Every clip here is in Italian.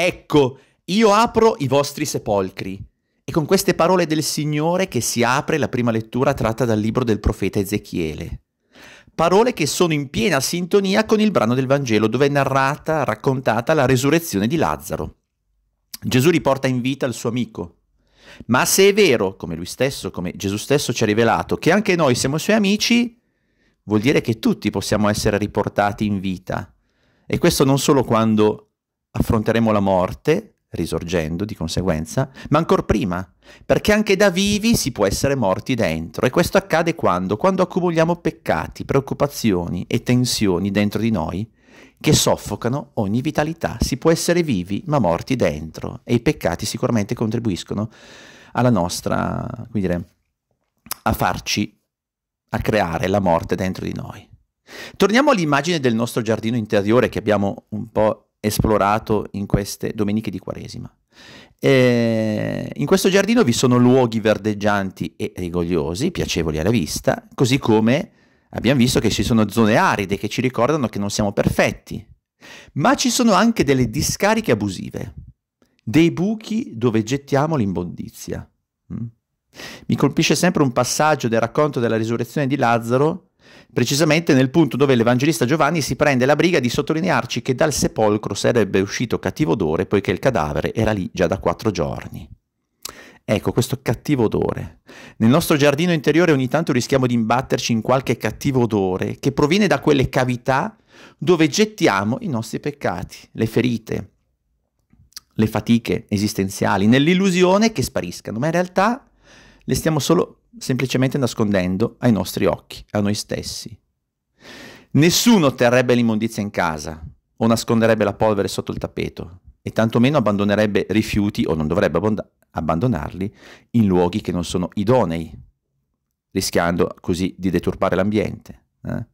Ecco, io apro i vostri sepolcri. E con queste parole del Signore che si apre la prima lettura tratta dal libro del profeta Ezechiele. Parole che sono in piena sintonia con il brano del Vangelo dove è narrata, raccontata la resurrezione di Lazzaro. Gesù riporta in vita il suo amico. Ma se è vero, come lui stesso, come Gesù stesso ci ha rivelato, che anche noi siamo suoi amici, vuol dire che tutti possiamo essere riportati in vita. E questo non solo quando affronteremo la morte, risorgendo di conseguenza, ma ancora prima, perché anche da vivi si può essere morti dentro e questo accade quando? Quando accumuliamo peccati, preoccupazioni e tensioni dentro di noi che soffocano ogni vitalità. Si può essere vivi ma morti dentro e i peccati sicuramente contribuiscono alla nostra, come dire, a farci, a creare la morte dentro di noi. Torniamo all'immagine del nostro giardino interiore che abbiamo un po' esplorato in queste domeniche di Quaresima. Eh, in questo giardino vi sono luoghi verdeggianti e rigogliosi, piacevoli alla vista, così come abbiamo visto che ci sono zone aride che ci ricordano che non siamo perfetti, ma ci sono anche delle discariche abusive, dei buchi dove gettiamo l'imbondizia. Mm? Mi colpisce sempre un passaggio del racconto della risurrezione di Lazzaro precisamente nel punto dove l'Evangelista Giovanni si prende la briga di sottolinearci che dal sepolcro sarebbe uscito cattivo odore poiché il cadavere era lì già da quattro giorni. Ecco, questo cattivo odore. Nel nostro giardino interiore ogni tanto rischiamo di imbatterci in qualche cattivo odore che proviene da quelle cavità dove gettiamo i nostri peccati, le ferite, le fatiche esistenziali, nell'illusione che spariscano, ma in realtà le stiamo solo semplicemente nascondendo ai nostri occhi, a noi stessi. Nessuno terrebbe l'immondizia in casa o nasconderebbe la polvere sotto il tappeto e tantomeno abbandonerebbe rifiuti o non dovrebbe abbandonarli in luoghi che non sono idonei, rischiando così di deturpare l'ambiente. Eh?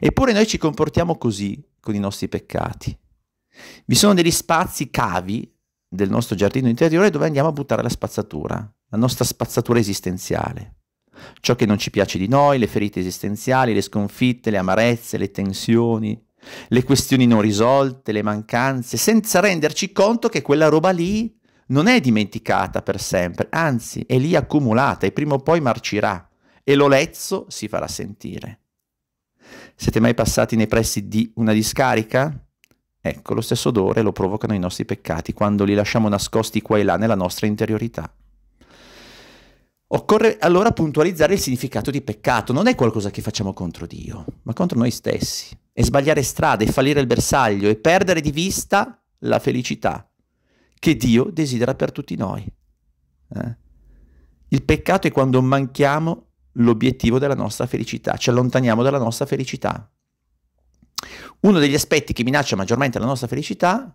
Eppure noi ci comportiamo così con i nostri peccati. Vi sono degli spazi cavi del nostro giardino interiore dove andiamo a buttare la spazzatura, la nostra spazzatura esistenziale ciò che non ci piace di noi, le ferite esistenziali, le sconfitte, le amarezze, le tensioni, le questioni non risolte, le mancanze, senza renderci conto che quella roba lì non è dimenticata per sempre, anzi è lì accumulata e prima o poi marcirà e l'olezzo si farà sentire. Siete mai passati nei pressi di una discarica? Ecco, lo stesso odore lo provocano i nostri peccati quando li lasciamo nascosti qua e là nella nostra interiorità. Occorre allora puntualizzare il significato di peccato, non è qualcosa che facciamo contro Dio, ma contro noi stessi. E sbagliare strada, e fallire il bersaglio, e perdere di vista la felicità che Dio desidera per tutti noi. Eh? Il peccato è quando manchiamo l'obiettivo della nostra felicità, ci allontaniamo dalla nostra felicità. Uno degli aspetti che minaccia maggiormente la nostra felicità,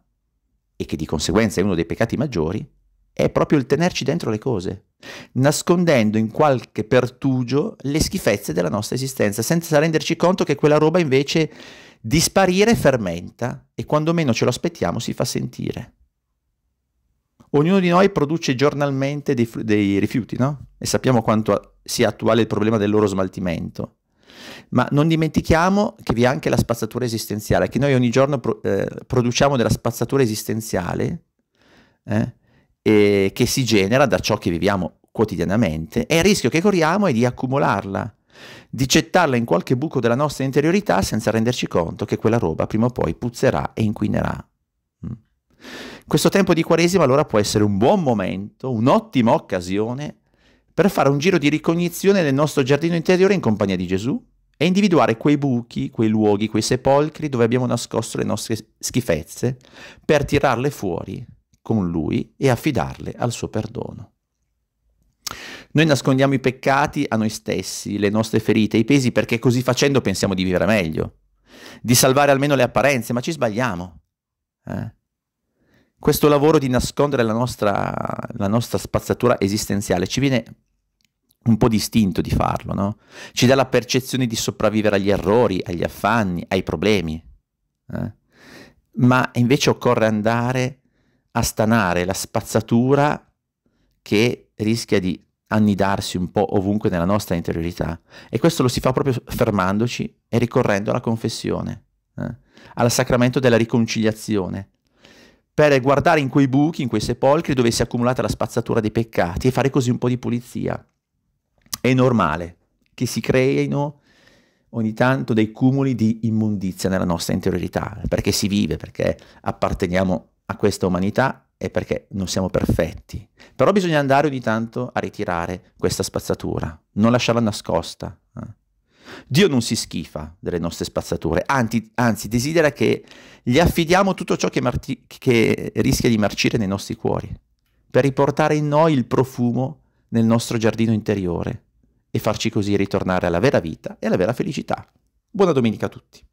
e che di conseguenza è uno dei peccati maggiori, è proprio il tenerci dentro le cose, nascondendo in qualche pertugio le schifezze della nostra esistenza, senza renderci conto che quella roba invece di sparire fermenta e quando meno ce lo aspettiamo si fa sentire. Ognuno di noi produce giornalmente dei, dei rifiuti, no? E sappiamo quanto sia attuale il problema del loro smaltimento. Ma non dimentichiamo che vi è anche la spazzatura esistenziale, che noi ogni giorno pro eh, produciamo della spazzatura esistenziale, eh? eh, che si genera da ciò che viviamo quotidianamente e il rischio che corriamo è di accumularla, di gettarla in qualche buco della nostra interiorità senza renderci conto che quella roba prima o poi puzzerà e inquinerà. Mm. Questo tempo di Quaresima allora può essere un buon momento, un'ottima occasione per fare un giro di ricognizione nel nostro giardino interiore in compagnia di Gesù e individuare quei buchi, quei luoghi, quei sepolcri dove abbiamo nascosto le nostre schifezze per tirarle fuori con lui e affidarle al suo perdono. Noi nascondiamo i peccati a noi stessi, le nostre ferite, i pesi, perché così facendo pensiamo di vivere meglio, di salvare almeno le apparenze, ma ci sbagliamo. Eh? Questo lavoro di nascondere la nostra, la nostra spazzatura esistenziale ci viene un po' distinto di farlo, no? Ci dà la percezione di sopravvivere agli errori, agli affanni, ai problemi. Eh? Ma invece occorre andare a stanare la spazzatura che rischia di annidarsi un po' ovunque nella nostra interiorità. E questo lo si fa proprio fermandoci e ricorrendo alla confessione, eh? al sacramento della riconciliazione, per guardare in quei buchi, in quei sepolcri dove si è accumulata la spazzatura dei peccati e fare così un po' di pulizia. È normale che si creino ogni tanto dei cumuli di immondizia nella nostra interiorità, perché si vive, perché apparteniamo a a questa umanità è perché non siamo perfetti. Però bisogna andare ogni tanto a ritirare questa spazzatura, non lasciarla nascosta. Eh. Dio non si schifa delle nostre spazzature, anzi, anzi desidera che gli affidiamo tutto ciò che, che, rischia di marcire nei nostri cuori, per riportare in noi il profumo nel nostro giardino interiore e farci così ritornare alla vera vita e alla vera felicità. Buona domenica a tutti.